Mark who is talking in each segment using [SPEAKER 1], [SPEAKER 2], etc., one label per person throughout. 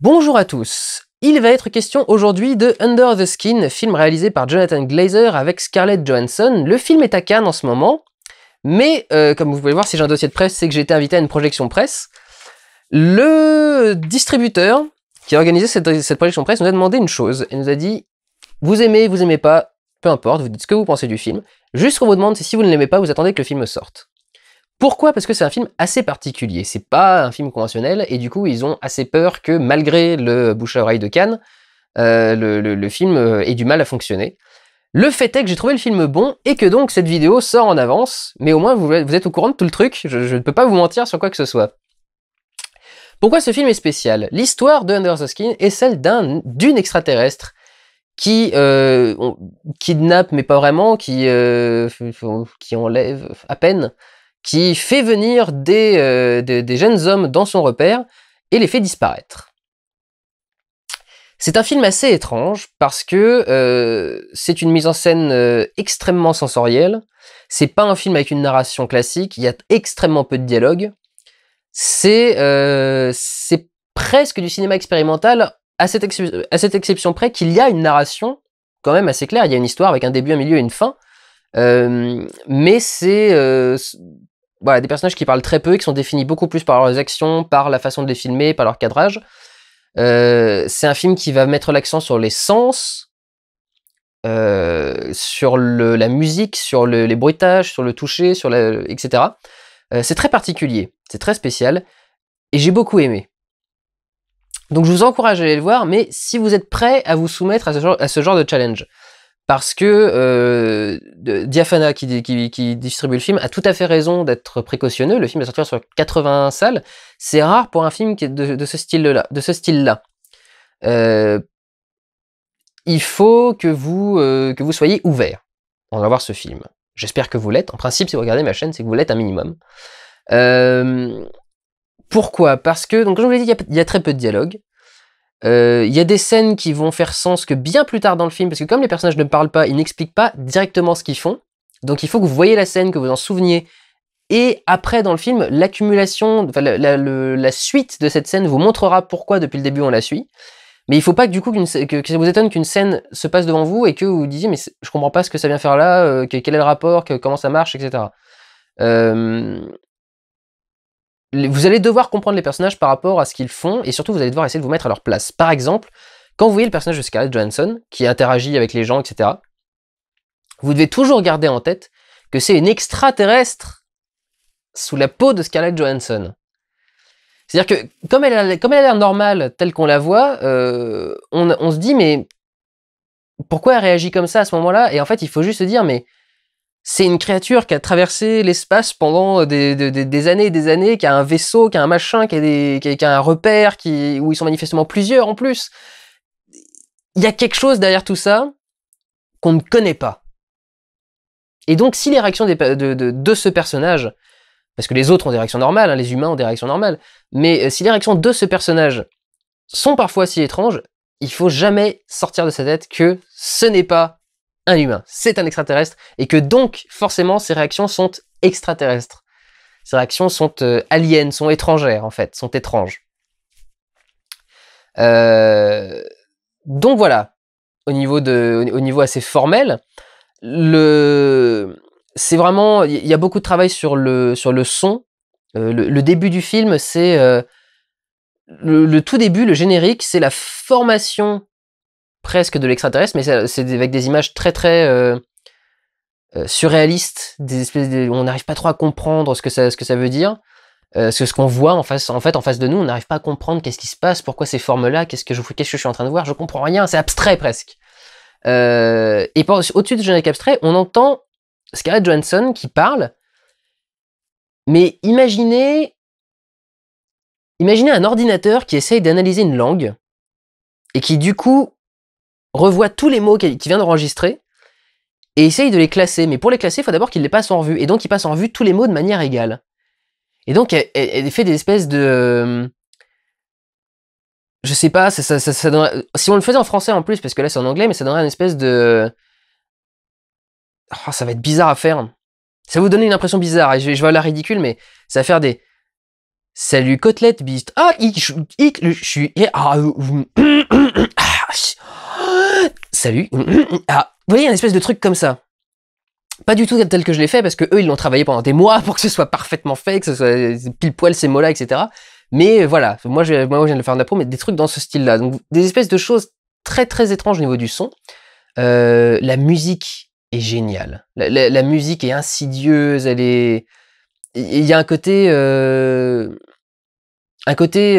[SPEAKER 1] Bonjour à tous. Il va être question aujourd'hui de Under the Skin, film réalisé par Jonathan Glazer avec Scarlett Johansson. Le film est à Cannes en ce moment, mais euh, comme vous pouvez voir, si j'ai un dossier de presse, c'est que j'ai été invité à une projection presse. Le distributeur qui a organisé cette, projection presse nous a demandé une chose. Il nous a dit Vous aimez, vous aimez pas, peu importe, vous dites ce que vous pensez du film. Juste qu'on vous demande si vous ne l'aimez pas, vous attendez que le film sorte. Pourquoi Parce que c'est un film assez particulier, c'est pas un film conventionnel, et du coup ils ont assez peur que malgré le bouche à oreille de Cannes, euh, le, film euh, ait du mal à fonctionner. Le fait est que j'ai trouvé le film bon et que donc cette vidéo sort en avance, mais au moins vous, êtes au courant de tout le truc, je, ne peux pas vous mentir sur quoi que ce soit. Pourquoi ce film est spécial L'histoire de Under the Skin est celle d'un, d'une extraterrestre qui euh, kidnappe, mais pas vraiment, qui, qui enlève à peine qui fait venir euh, des, des, jeunes hommes dans son repère et les fait disparaître. C'est un film assez étrange parce que euh, c'est une mise en scène euh, extrêmement sensorielle. C'est pas un film avec une narration classique. Il y a extrêmement peu de dialogue. C'est presque du cinéma expérimental à cette, à cette exception près qu'il y a une narration quand même assez claire. Il y a une histoire avec un début, un milieu et une fin. mais c'est voilà, des personnages qui parlent très peu, et qui sont définis beaucoup plus par leurs actions, par la façon de les filmer, par leur cadrage. Euh, c'est un film qui va mettre l'accent sur les sens, euh, sur la musique, sur les bruitages, sur le toucher, sur etc. Euh, c'est très particulier, c'est très spécial, et j'ai beaucoup aimé. Donc je vous encourage à aller le voir, mais si vous êtes prêt à vous soumettre à ce genre de challenge, parce que euh, Diafana, qui, distribue le film, a tout à fait raison d'être précautionneux. Le film va sortir sur 80 salles. C'est rare pour un film qui est de, ce style-là. Euh, il faut que vous, euh, que vous soyez ouvert en allant voir ce film. J'espère que vous l'êtes. En principe, si vous regardez ma chaîne, c'est que vous l'êtes un minimum. pourquoi Parce que, donc, comme je vous l'ai dit, il y, y, a très peu de dialogue. Euh, il y a des scènes qui vont faire sens que bien plus tard dans le film, parce que comme les personnages ne parlent pas, ils n'expliquent pas directement ce qu'ils font. Donc il faut que vous voyez la scène, que vous en souveniez. Et après, dans le film, l'accumulation, enfin, la, suite de cette scène vous montrera pourquoi depuis le début on la suit. Mais il faut pas que du coup que, ça vous étonne qu'une scène se passe devant vous et que vous, vous disiez mais je comprends pas ce que ça vient faire là, euh, quel est le rapport, comment ça marche, etc vous allez devoir comprendre les personnages par rapport à ce qu'ils font, et surtout vous allez devoir essayer de vous mettre à leur place. Par exemple, quand vous voyez le personnage de Scarlett Johansson, qui interagit avec les gens, etc., vous devez toujours garder en tête que c'est une extraterrestre sous la peau de Scarlett Johansson. C'est-à-dire que comme elle a, elle l'air normale telle qu'on la voit, euh, on se dit mais pourquoi elle réagit comme ça à ce moment-là Et en fait, il faut juste se dire mais c'est une créature qui a traversé l'espace pendant euh, des, années et des années, qui a un vaisseau, qui a un machin, qui a, des, un repère, qui, où ils sont manifestement plusieurs en plus. Il y a quelque chose derrière tout ça qu'on ne connaît pas. Et donc, si les réactions de, ce personnage, parce que les autres ont des réactions normales, hein, les humains ont des réactions normales, mais euh, si les réactions de ce personnage sont parfois si étranges, il faut jamais sortir de sa tête que ce n'est pas un humain, c'est un extraterrestre, et que donc forcément ces réactions sont extraterrestres. Ces réactions sont euh, aliens, sont étrangères en fait, sont étranges. Euh, donc voilà, au niveau, de, au niveau assez formel, le, c'est vraiment, il y a beaucoup de travail sur le, sur le son. Euh, le, début du film, c'est le, tout début, le générique, c'est la formation presque de l'extraterrestre, mais c'est avec des images très très euh, euh, surréalistes, des espèces on n'arrive pas trop à comprendre ce que ça, ce que ça veut dire. Euh, ce, ce qu'on voit en face, en fait, en face de nous, on n'arrive pas à comprendre qu'est-ce qui se passe, pourquoi ces formes-là, qu'est-ce que je, que je suis en train de voir, je comprends rien, c'est abstrait presque. et au-dessus de générique abstrait, on entend Scarlett Johansson qui parle, mais imaginez, imaginez un ordinateur qui essaye d'analyser une langue et qui du coup revoit tous les mots qu'il vient d'enregistrer et essaye de les classer. Mais pour les classer, il faut d'abord qu'il les passe en revue. Et donc, il passe en revue tous les mots de manière égale. Et donc, elle, fait des espèces de... Euh, je sais pas, ça, si on le faisait en français en plus, parce que là c'est en anglais, mais ça donnerait une espèce de... Oh, ça va être bizarre à faire. Ça va vous donner une impression bizarre, je, vois la ridicule, mais ça va faire des... Salut Côtelette Beast. Ah, je suis. Ah, ah salut. Ah, vous voyez, un espèce de truc comme ça. Pas du tout tel que je l'ai fait, parce que eux, ils l'ont travaillé pendant des mois pour que ce soit parfaitement fait, que ce soit euh, pile poil ces mots-là, etc. Mais euh, voilà, moi je, moi, je viens de le faire en appro, mais des trucs dans ce style-là. Donc, des espèces de choses très très étranges au niveau du son. Euh, la musique est géniale. La, musique est insidieuse, elle est. Il y a un côté. Un côté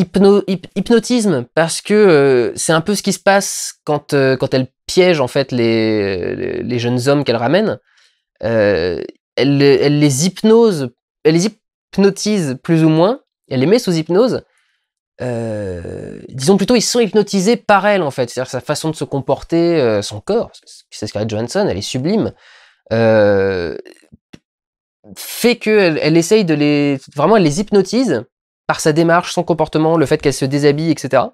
[SPEAKER 1] hypnotisme parce que euh, c'est un peu ce qui se passe quand, euh, quand elle piège en fait les, jeunes hommes qu'elle ramène. Euh, elle, les hypnose, elle les hypnotise plus ou moins, elle les met sous hypnose. disons plutôt, ils sont hypnotisés par elle en fait, cest sa façon de se comporter, son corps, c'est ce dit Johansson, elle est sublime, fait qu'elle elle essaye de les. Vraiment, elle les hypnotise par sa démarche, son comportement, le fait qu'elle se déshabille, etc.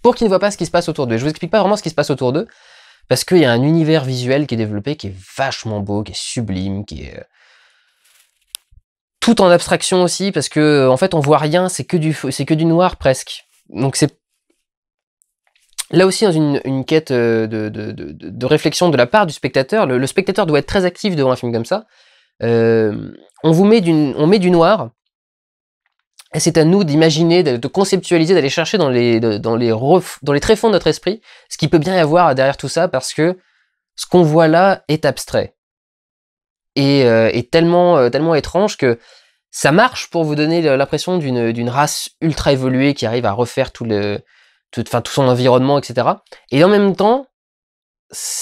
[SPEAKER 1] Pour qu'ils ne voient pas ce qui se passe autour d'eux. Je ne vous explique pas vraiment ce qui se passe autour d'eux, parce qu'il y a un univers visuel qui est développé, qui est vachement beau, qui est sublime, qui est tout en abstraction aussi, parce que en fait on voit rien, c'est que du noir presque. Donc c'est là aussi dans une, quête euh, de, réflexion de la part du spectateur. Le, spectateur doit être très actif devant un film comme ça. Euh, on vous met, on met du noir c'est à nous d'imaginer, de conceptualiser, d'aller chercher dans les, dans, les dans les tréfonds de notre esprit ce qu'il peut bien y avoir derrière tout ça, parce que ce qu'on voit là est abstrait. Et euh, tellement, euh, tellement étrange que ça marche pour vous donner l'impression d'une race ultra évoluée qui arrive à refaire tout, le, enfin, tout son environnement, etc. Et en même temps,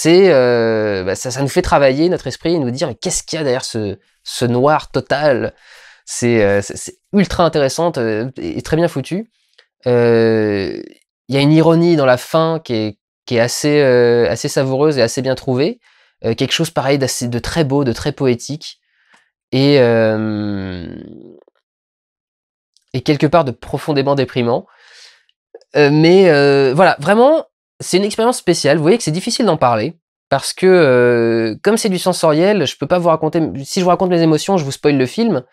[SPEAKER 1] euh, bah, ça, nous fait travailler notre esprit et nous dire qu'est-ce qu'il y a derrière ce noir total, euh, c'est ultra intéressante euh, et très bien foutue. Euh, il y a une ironie dans la fin qui est, qui est assez, assez savoureuse et assez bien trouvée. quelque chose pareil de très beau, de très poétique. Et, et quelque part de profondément déprimant. mais voilà, vraiment, c'est une expérience spéciale. Vous voyez que c'est difficile d'en parler parce que comme c'est du sensoriel, je peux pas vous raconter. Si je vous raconte mes émotions, je vous spoil le film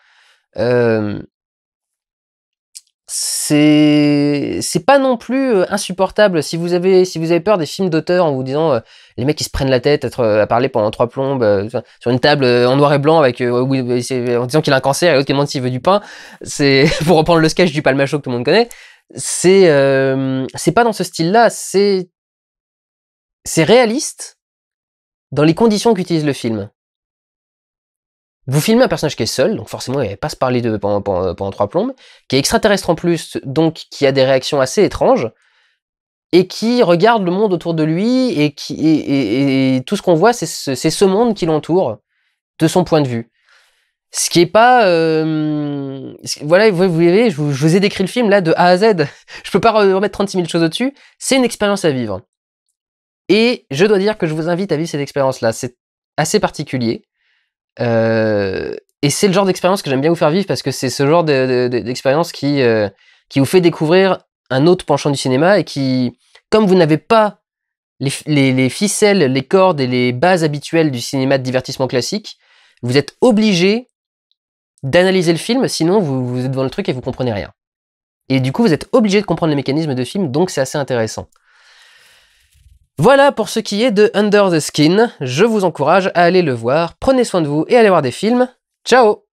[SPEAKER 1] c'est pas non plus insupportable. Si vous avez, si vous avez peur des films d'auteurs en vous disant les mecs qui se prennent la tête être, à, parler pendant trois plombes sur une table en noir et blanc avec en disant qu'il a un cancer et l'autre qui demande s'il veut du pain, c'est pour reprendre le sketch du palmacho que tout le monde connaît. C'est c'est pas dans ce style-là. C'est c'est réaliste dans les conditions qu'utilise le film. Vous filmez un personnage qui est seul, donc forcément il va pas se parler de, euh, pendant, trois plombes, qui est extraterrestre en plus, donc qui a des réactions assez étranges, et qui regarde le monde autour de lui, et, qui, et, tout ce qu'on voit, c'est ce, ce, monde qui l'entoure, de son point de vue. Ce qui est pas... Euh, voilà, vous, voyez, je vous, ai décrit le film là de A à Z, je peux pas remettre 36 000 choses au-dessus, c'est une expérience à vivre. Et je dois dire que je vous invite à vivre cette expérience-là, c'est assez particulier. Euh, et c'est le genre d'expérience que j'aime bien vous faire vivre parce que c'est ce genre d'expérience qui, euh, qui vous fait découvrir un autre penchant du cinéma et qui, comme vous n'avez pas les, les, ficelles, les cordes et les bases habituelles du cinéma de divertissement classique, vous êtes obligé d'analyser le film, sinon vous, vous êtes devant le truc et vous comprenez rien. Et du coup, vous êtes obligé de comprendre les mécanismes de film, donc c'est assez intéressant. Voilà pour ce qui est de Under the Skin. Je vous encourage à aller le voir. Prenez soin de vous et allez voir des films. Ciao